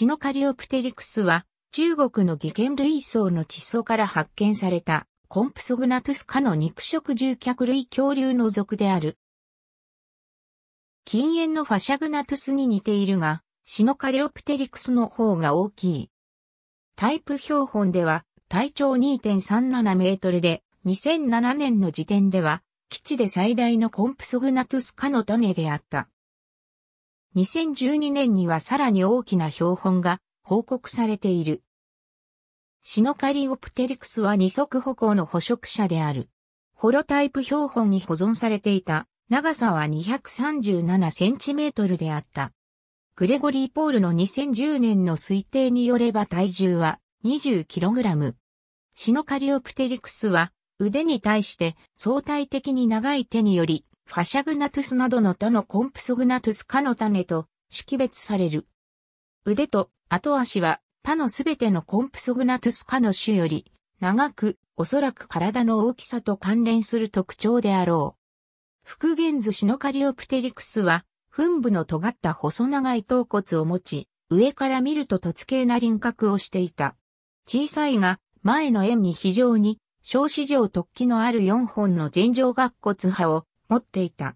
シノカリオプテリクスは、中国の技研類層の地層から発見された、コンプソグナトゥス科の肉食獣脚類恐竜の属である。禁煙のファシャグナトゥスに似ているが、シノカリオプテリクスの方が大きい。タイプ標本では、体長2.37メートルで、2007年の時点では、基地で最大のコンプソグナトゥス科の種であった。2012年にはさらに大きな標本が報告されている。シノカリオプテリクスは二足歩行の捕食者である。ホロタイプ標本に保存されていた長さは2 3 7トルであった。グレゴリー・ポールの2010年の推定によれば体重は2 0ラム。シノカリオプテリクスは腕に対して相対的に長い手によりファシャグナトゥスなどの他のコンプソグナトゥス科の種と識別される。腕と後足は他のすべてのコンプソグナトゥス科の種より長く、おそらく体の大きさと関連する特徴であろう。復元寿司のカリオプテリクスは、噴部の尖った細長い頭骨を持ち、上から見ると突形な輪郭をしていた。小さいが、前の円に非常に、小四条突起のある4本の前上顎骨派を持っていた。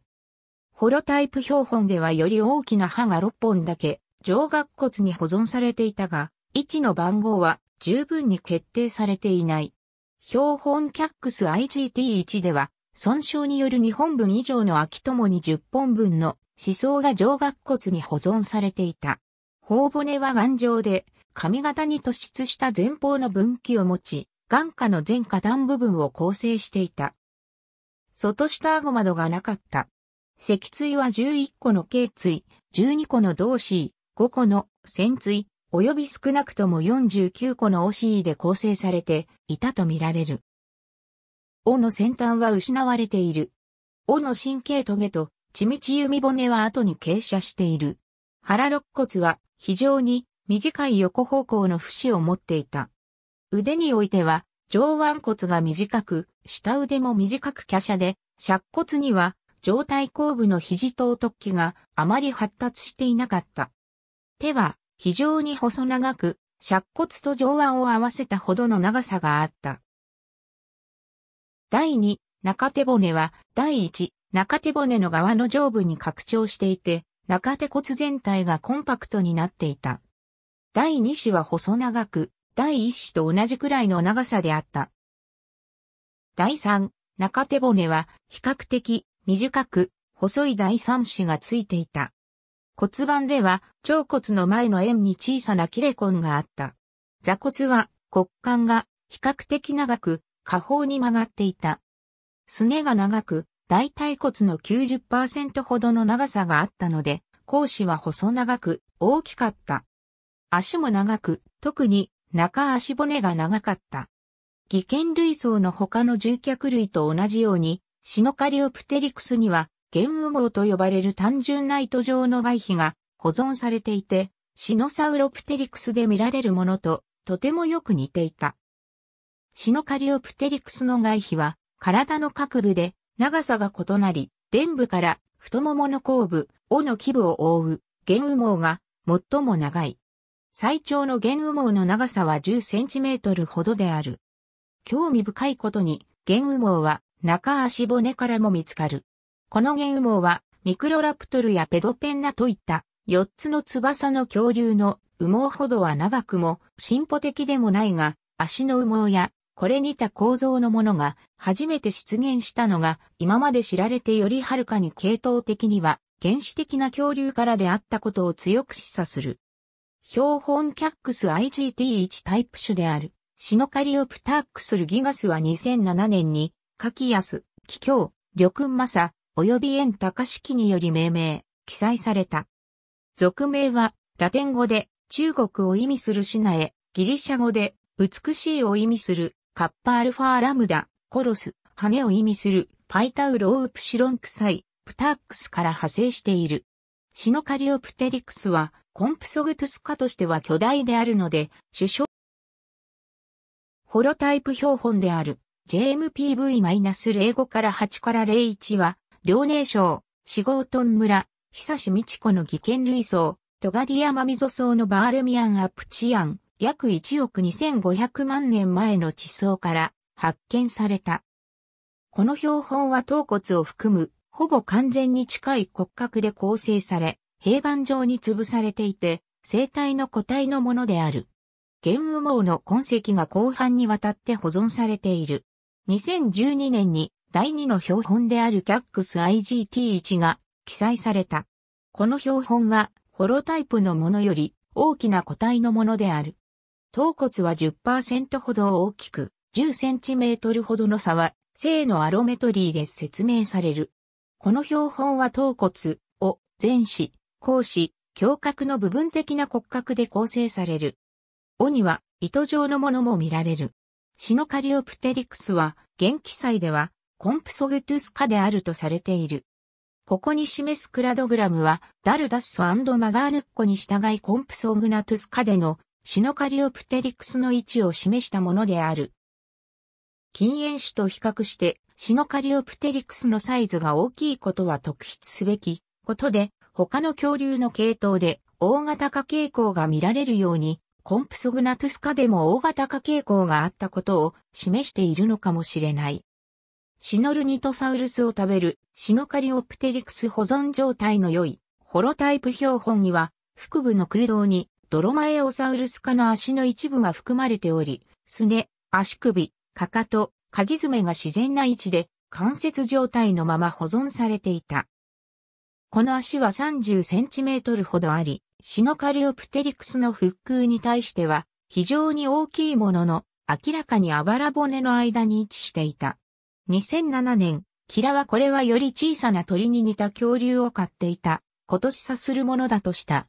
ホロタイプ標本ではより大きな歯が6本だけ、上顎骨に保存されていたが、位置の番号は十分に決定されていない。標本キャックス IGT1 では、損傷による2本分以上の秋ともに10本分の思想が上顎骨に保存されていた。頬骨は頑丈で、髪型に突出した前方の分岐を持ち、眼下の前下段部分を構成していた。外下顎窓がなかった。脊椎は11個の頸椎、12個の同椎、5個の線椎、及び少なくとも49個の o c で構成されていたとみられる。尾の先端は失われている。尾の神経棘と、血道弓骨は後に傾斜している。腹肋骨は非常に短い横方向の節を持っていた。腕においては上腕骨が短く、下腕も短く華奢で、尺骨には上体後部の肘と突起があまり発達していなかった。手は非常に細長く、尺骨と上腕を合わせたほどの長さがあった。第2、中手骨は、第1、中手骨の側の上部に拡張していて、中手骨全体がコンパクトになっていた。第2子は細長く、第一子と同じくらいの長さであった。第三、中手骨は比較的短く細い第三子がついていた。骨盤では腸骨の前の円に小さなキレコンがあった。座骨は骨幹が比較的長く下方に曲がっていた。すねが長く大腿骨の90%ほどの長さがあったので、講師は細長く大きかった。足も長く、特に中足骨が長かった。技研類層の他の獣脚類と同じように、シノカリオプテリクスには、玄羽毛と呼ばれる単純な糸状の外皮が保存されていて、シノサウロプテリクスで見られるものと、とてもよく似ていた。シノカリオプテリクスの外皮は、体の各部で長さが異なり、臀部から太ももの後部、尾の基部を覆う、玄羽毛が最も長い。最長の玄羽毛の長さは10センチメートルほどである。興味深いことに、玄羽毛は中足骨からも見つかる。この玄羽毛はミクロラプトルやペドペンナといった4つの翼の恐竜の羽毛ほどは長くも進歩的でもないが、足の羽毛やこれにた構造のものが初めて出現したのが今まで知られてよりはるかに系統的には原始的な恐竜からであったことを強く示唆する。標本キャックス IGT1 タイプ種である、シノカリオプタークスルギガスは2007年に、カキキキス、ョリョクンマサ、お及びエンタカシキにより命名、記載された。俗名は、ラテン語で、中国を意味するシナエ、ギリシャ語で、美しいを意味する、カッパアルファラムダ、コロス、羽を意味する、パイタウロウプシロンクサイ、プタークスから派生している。シノカリオプテリクスは、コンプソグトゥスカとしては巨大であるので、首相ホロタイプ標本である JMPV-05 から8から01は、遼寧省、四号トン村、久志道子の技研類層、トガリアマミゾ層のバーレミアンアプチアン、約1億2500万年前の地層から発見された。この標本は頭骨を含む、ほぼ完全に近い骨格で構成され、平板状に潰されていて、生体の個体のものである。玄羽毛の痕跡が後半にわたって保存されている。2012年に第2の標本であるキャックス IGT1 が記載された。この標本はホロタイプのものより大きな個体のものである。頭骨は10%ほど大きく、10センチメートルほどの差は、正のアロメトリーで説明される。この標本は頭骨を全肢、講子、胸郭の部分的な骨格で構成される。尾には糸状のものも見られる。シノカリオプテリクスは、元気祭では、コンプソゲトゥス科であるとされている。ここに示すクラドグラムは、ダルダッソマガーヌッコに従いコンプソグナトゥス科でのシノカリオプテリクスの位置を示したものである。禁煙種と比較して、シノカリオプテリクスのサイズが大きいことは特筆すべきことで、他の恐竜の系統で大型化傾向が見られるように、コンプソグナトゥス科でも大型化傾向があったことを示しているのかもしれない。シノルニトサウルスを食べるシノカリオプテリクス保存状態の良いホロタイプ標本には腹部の空洞にドロマエオサウルス科の足の一部が含まれており、すね、足首、かかと、かぎ爪が自然な位置で関節状態のまま保存されていた。この足は30センチメートルほどあり、シノカリオプテリクスの腹腔に対しては非常に大きいものの、明らかにあばら骨の間に位置していた。2007年、キラはこれはより小さな鳥に似た恐竜を飼っていた、今年さするものだとした。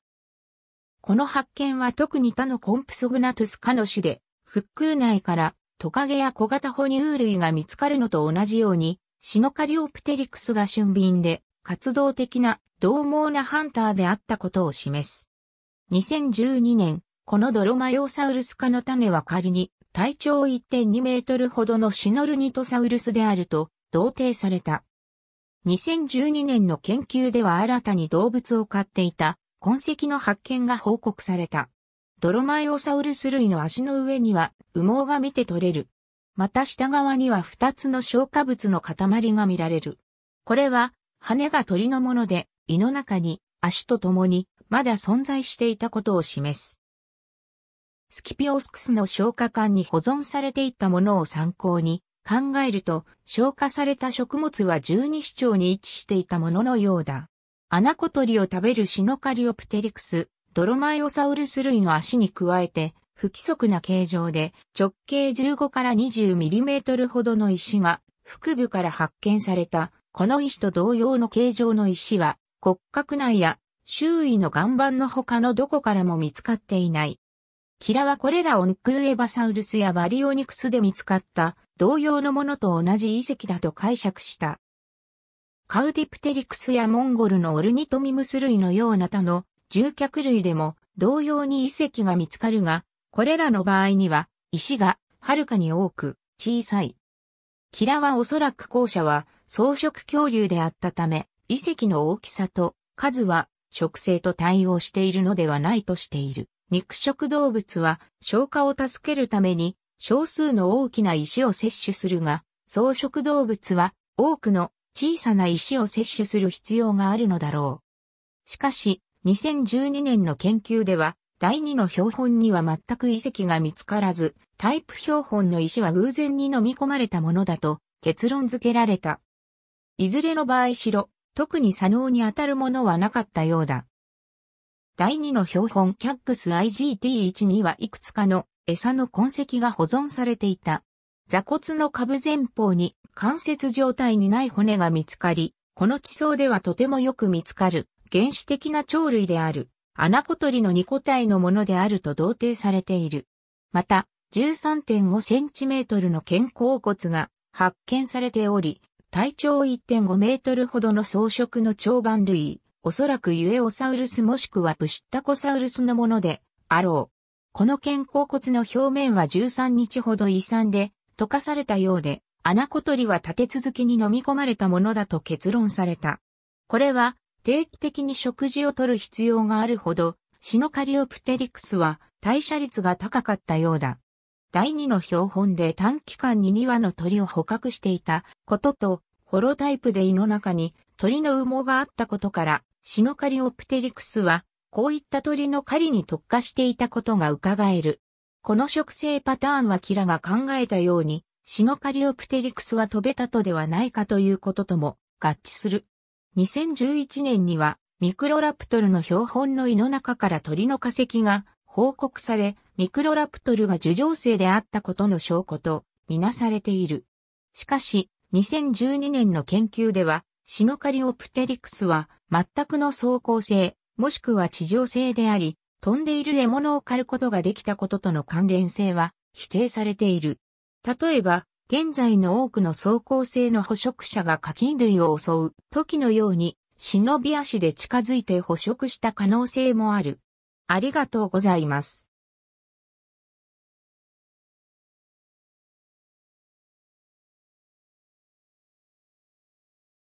この発見は特に他のコンプソグナトゥス科の種で、腹腔内からトカゲや小型哺乳類が見つかるのと同じように、シノカリオプテリクスが俊敏で、活動的な、同猛なハンターであったことを示す。2012年、このドロマヨサウルス科の種は仮に体長1.2メートルほどのシノルニトサウルスであると同定された。2012年の研究では新たに動物を飼っていた痕跡の発見が報告された。ドロマイオサウルス類の足の上には羽毛が見て取れる。また下側には2つの消化物の塊が見られる。これは羽が鳥のもので、胃の中に足と共にまだ存在していたことを示す。スキピオスクスの消化管に保存されていたものを参考に考えると消化された食物は十二指腸に位置していたもののようだ。アナコトリを食べるシノカリオプテリクス、ドロマイオサウルス類の足に加えて不規則な形状で直径15から 20mm ほどの石が腹部から発見されたこの石と同様の形状の石は骨格内や周囲の岩盤の他のどこからも見つかっていない。キラはこれらオンクウエバサウルスやバリオニクスで見つかった同様のものと同じ遺跡だと解釈した。カウディプテリクスやモンゴルのオルニトミムス類のような他の獣脚類でも同様に遺跡が見つかるが、これらの場合には石がはるかに多く小さい。キラはおそらく後者は草食恐竜であったため、遺跡の大きさと数は食性と対応しているのではないとしている。肉食動物は消化を助けるために少数の大きな石を摂取するが、草食動物は多くの小さな石を摂取する必要があるのだろう。しかし、2012年の研究では、第2の標本には全く遺跡が見つからず、タイプ標本の石は偶然に飲み込まれたものだと結論付けられた。いずれの場合しろ、特に左脳に当たるものはなかったようだ。第2の標本キャックス IGT1 にはいくつかの餌の痕跡が保存されていた。座骨の下部前方に関節状態にない骨が見つかり、この地層ではとてもよく見つかる原始的な鳥類である穴子鳥の2個体のものであると同定されている。また、13.5センチメートルの肩甲骨が発見されており、体長1.5メートルほどの草食の長板類、おそらくユエオサウルスもしくはプシッタコサウルスのもので、あろう。この肩甲骨の表面は13日ほど胃酸で溶かされたようで、穴小鳥は立て続けに飲み込まれたものだと結論された。これは定期的に食事をとる必要があるほど、シノカリオプテリクスは代謝率が高かったようだ。第2の標本で短期間に2羽の鳥を捕獲していたことと、ホロタイプで胃の中に鳥の羽毛があったことから、シノカリオプテリクスは、こういった鳥の狩りに特化していたことが伺える。この植生パターンはキラが考えたように、シノカリオプテリクスは飛べたとではないかということとも合致する。2011年にはミクロラプトルの標本の胃の中から鳥の化石が報告され、ミクロラプトルが樹状性であったことの証拠とみなされている。しかし、2012年の研究では、シノカリオプテリクスは全くの走行性、もしくは地上性であり、飛んでいる獲物を狩ることができたこととの関連性は否定されている。例えば、現在の多くの走行性の捕食者が課金類を襲う時のように、忍び足で近づいて捕食した可能性もある。ありがとうございます。